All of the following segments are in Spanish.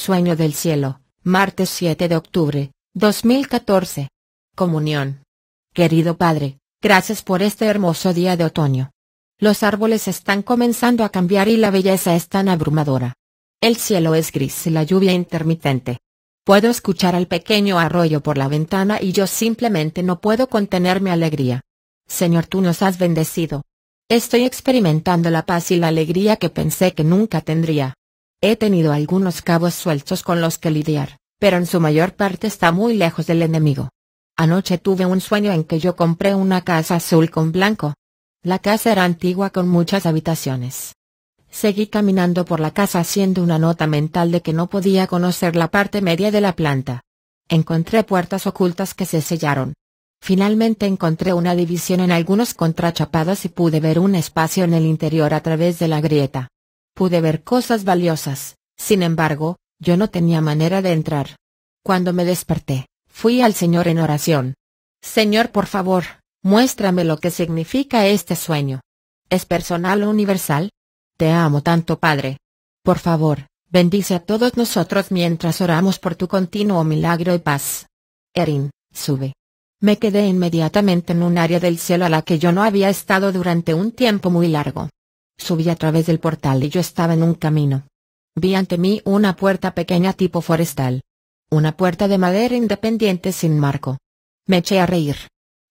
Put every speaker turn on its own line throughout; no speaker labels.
Sueño del Cielo, martes 7 de octubre, 2014. Comunión. Querido Padre, gracias por este hermoso día de otoño. Los árboles están comenzando a cambiar y la belleza es tan abrumadora. El cielo es gris y la lluvia intermitente. Puedo escuchar al pequeño arroyo por la ventana y yo simplemente no puedo contener mi alegría. Señor, tú nos has bendecido. Estoy experimentando la paz y la alegría que pensé que nunca tendría. He tenido algunos cabos sueltos con los que lidiar, pero en su mayor parte está muy lejos del enemigo. Anoche tuve un sueño en que yo compré una casa azul con blanco. La casa era antigua con muchas habitaciones. Seguí caminando por la casa haciendo una nota mental de que no podía conocer la parte media de la planta. Encontré puertas ocultas que se sellaron. Finalmente encontré una división en algunos contrachapados y pude ver un espacio en el interior a través de la grieta. Pude ver cosas valiosas, sin embargo, yo no tenía manera de entrar. Cuando me desperté, fui al Señor en oración. Señor, por favor, muéstrame lo que significa este sueño. ¿Es personal o universal? Te amo tanto, Padre. Por favor, bendice a todos nosotros mientras oramos por tu continuo milagro y paz. Erin, sube. Me quedé inmediatamente en un área del cielo a la que yo no había estado durante un tiempo muy largo. Subí a través del portal y yo estaba en un camino. Vi ante mí una puerta pequeña tipo forestal. Una puerta de madera independiente sin marco. Me eché a reír.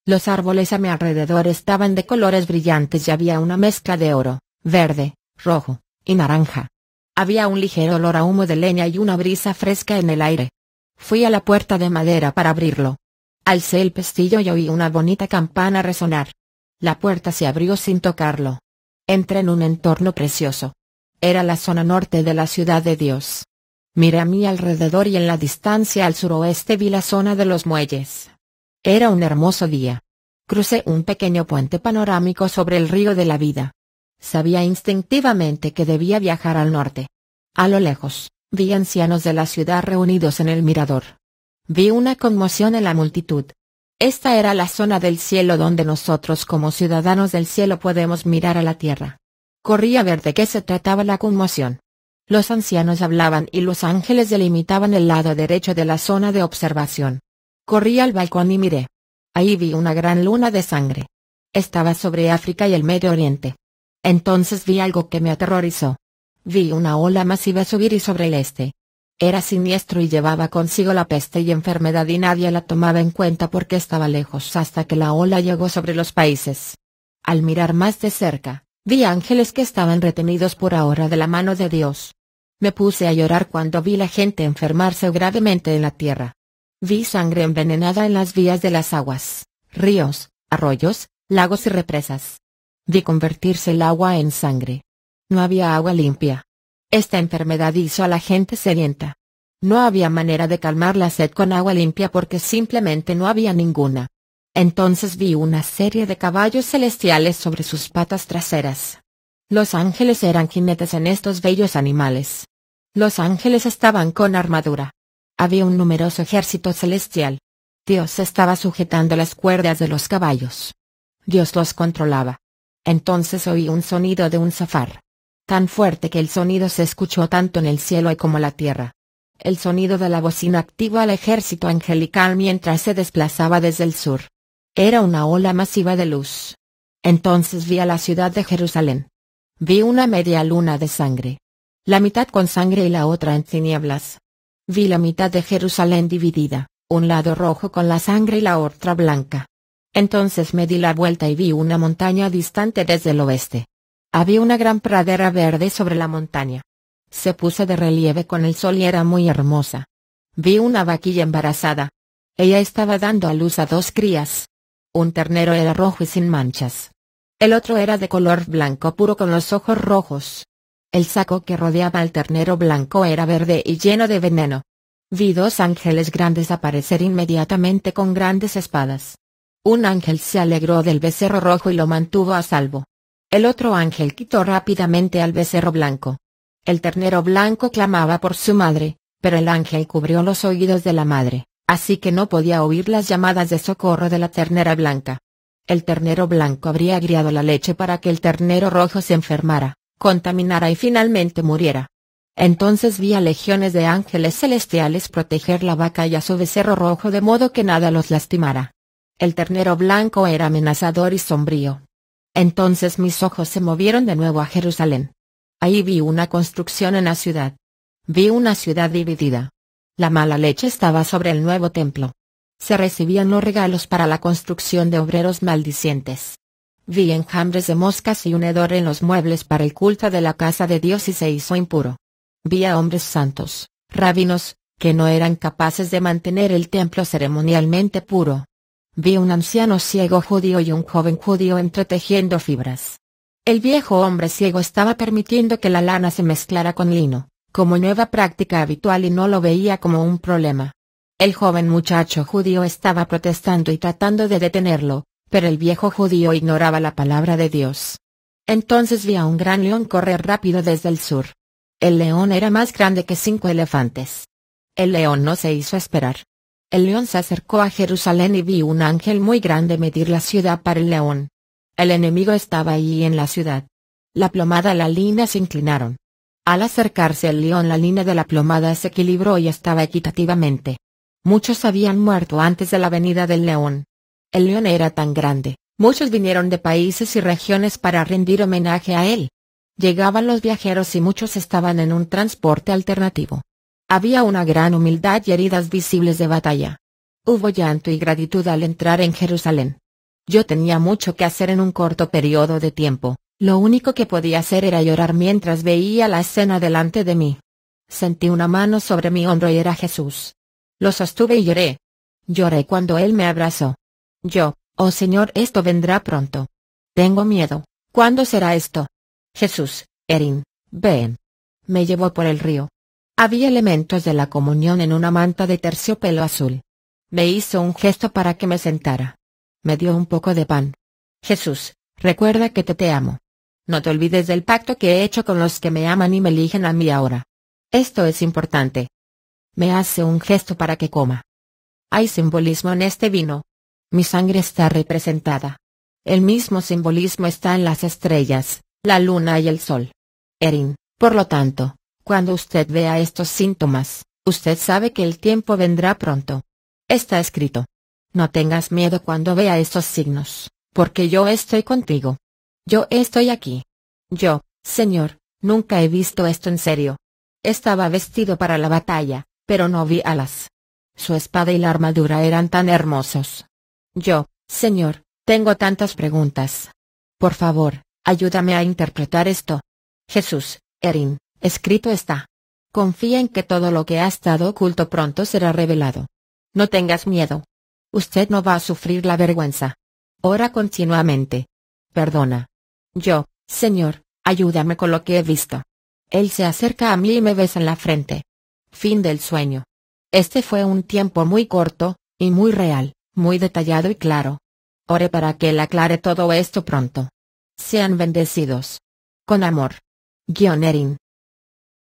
Los árboles a mi alrededor estaban de colores brillantes y había una mezcla de oro, verde, rojo y naranja. Había un ligero olor a humo de leña y una brisa fresca en el aire. Fui a la puerta de madera para abrirlo. Alcé el pestillo y oí una bonita campana resonar. La puerta se abrió sin tocarlo entré en un entorno precioso. Era la zona norte de la ciudad de Dios. Miré a mi alrededor y en la distancia al suroeste vi la zona de los muelles. Era un hermoso día. Crucé un pequeño puente panorámico sobre el río de la vida. Sabía instintivamente que debía viajar al norte. A lo lejos, vi ancianos de la ciudad reunidos en el mirador. Vi una conmoción en la multitud, esta era la zona del cielo donde nosotros como ciudadanos del cielo podemos mirar a la tierra. Corría a ver de qué se trataba la conmoción. Los ancianos hablaban y los ángeles delimitaban el lado derecho de la zona de observación. Corrí al balcón y miré. Ahí vi una gran luna de sangre. Estaba sobre África y el Medio Oriente. Entonces vi algo que me aterrorizó. Vi una ola masiva subir y sobre el este, era siniestro y llevaba consigo la peste y enfermedad y nadie la tomaba en cuenta porque estaba lejos hasta que la ola llegó sobre los países. Al mirar más de cerca, vi ángeles que estaban retenidos por ahora de la mano de Dios. Me puse a llorar cuando vi la gente enfermarse gravemente en la tierra. Vi sangre envenenada en las vías de las aguas, ríos, arroyos, lagos y represas. Vi convertirse el agua en sangre. No había agua limpia. Esta enfermedad hizo a la gente sedienta. No había manera de calmar la sed con agua limpia porque simplemente no había ninguna. Entonces vi una serie de caballos celestiales sobre sus patas traseras. Los ángeles eran jinetes en estos bellos animales. Los ángeles estaban con armadura. Había un numeroso ejército celestial. Dios estaba sujetando las cuerdas de los caballos. Dios los controlaba. Entonces oí un sonido de un zafar tan fuerte que el sonido se escuchó tanto en el cielo y como la tierra. El sonido de la bocina activó al ejército angelical mientras se desplazaba desde el sur. Era una ola masiva de luz. Entonces vi a la ciudad de Jerusalén. Vi una media luna de sangre. La mitad con sangre y la otra en tinieblas. Vi la mitad de Jerusalén dividida, un lado rojo con la sangre y la otra blanca. Entonces me di la vuelta y vi una montaña distante desde el oeste, había una gran pradera verde sobre la montaña. Se puso de relieve con el sol y era muy hermosa. Vi una vaquilla embarazada. Ella estaba dando a luz a dos crías. Un ternero era rojo y sin manchas. El otro era de color blanco puro con los ojos rojos. El saco que rodeaba al ternero blanco era verde y lleno de veneno. Vi dos ángeles grandes aparecer inmediatamente con grandes espadas. Un ángel se alegró del becerro rojo y lo mantuvo a salvo. El otro ángel quitó rápidamente al becerro blanco. El ternero blanco clamaba por su madre, pero el ángel cubrió los oídos de la madre, así que no podía oír las llamadas de socorro de la ternera blanca. El ternero blanco habría agriado la leche para que el ternero rojo se enfermara, contaminara y finalmente muriera. Entonces vi a legiones de ángeles celestiales proteger la vaca y a su becerro rojo de modo que nada los lastimara. El ternero blanco era amenazador y sombrío, entonces mis ojos se movieron de nuevo a Jerusalén. Ahí vi una construcción en la ciudad. Vi una ciudad dividida. La mala leche estaba sobre el nuevo templo. Se recibían los regalos para la construcción de obreros maldicientes. Vi enjambres de moscas y un hedor en los muebles para el culto de la casa de Dios y se hizo impuro. Vi a hombres santos, rabinos, que no eran capaces de mantener el templo ceremonialmente puro, Vi un anciano ciego judío y un joven judío entretejiendo fibras. El viejo hombre ciego estaba permitiendo que la lana se mezclara con lino, como nueva práctica habitual y no lo veía como un problema. El joven muchacho judío estaba protestando y tratando de detenerlo, pero el viejo judío ignoraba la palabra de Dios. Entonces vi a un gran león correr rápido desde el sur. El león era más grande que cinco elefantes. El león no se hizo esperar. El león se acercó a Jerusalén y vi un ángel muy grande medir la ciudad para el león. El enemigo estaba allí en la ciudad. La plomada y la línea se inclinaron. Al acercarse el león la línea de la plomada se equilibró y estaba equitativamente. Muchos habían muerto antes de la venida del león. El león era tan grande, muchos vinieron de países y regiones para rendir homenaje a él. Llegaban los viajeros y muchos estaban en un transporte alternativo. Había una gran humildad y heridas visibles de batalla. Hubo llanto y gratitud al entrar en Jerusalén. Yo tenía mucho que hacer en un corto periodo de tiempo, lo único que podía hacer era llorar mientras veía la escena delante de mí. Sentí una mano sobre mi hombro y era Jesús. Lo sostuve y lloré. Lloré cuando Él me abrazó. Yo, oh Señor, esto vendrá pronto. Tengo miedo. ¿Cuándo será esto? Jesús, Erin, ven. Me llevó por el río. Había elementos de la comunión en una manta de terciopelo azul. Me hizo un gesto para que me sentara. Me dio un poco de pan. Jesús, recuerda que te te amo. No te olvides del pacto que he hecho con los que me aman y me eligen a mí ahora. Esto es importante. Me hace un gesto para que coma. Hay simbolismo en este vino. Mi sangre está representada. El mismo simbolismo está en las estrellas, la luna y el sol. Erin, por lo tanto, cuando usted vea estos síntomas, usted sabe que el tiempo vendrá pronto. Está escrito. No tengas miedo cuando vea estos signos, porque yo estoy contigo. Yo estoy aquí. Yo, Señor, nunca he visto esto en serio. Estaba vestido para la batalla, pero no vi alas. Su espada y la armadura eran tan hermosos. Yo, Señor, tengo tantas preguntas. Por favor, ayúdame a interpretar esto. Jesús, Erin. Escrito está. Confía en que todo lo que ha estado oculto pronto será revelado. No tengas miedo. Usted no va a sufrir la vergüenza. Ora continuamente. Perdona. Yo, Señor, ayúdame con lo que he visto. Él se acerca a mí y me besa en la frente. Fin del sueño. Este fue un tiempo muy corto, y muy real, muy detallado y claro. Ore para que Él aclare todo esto pronto. Sean bendecidos. Con amor. Guionerin.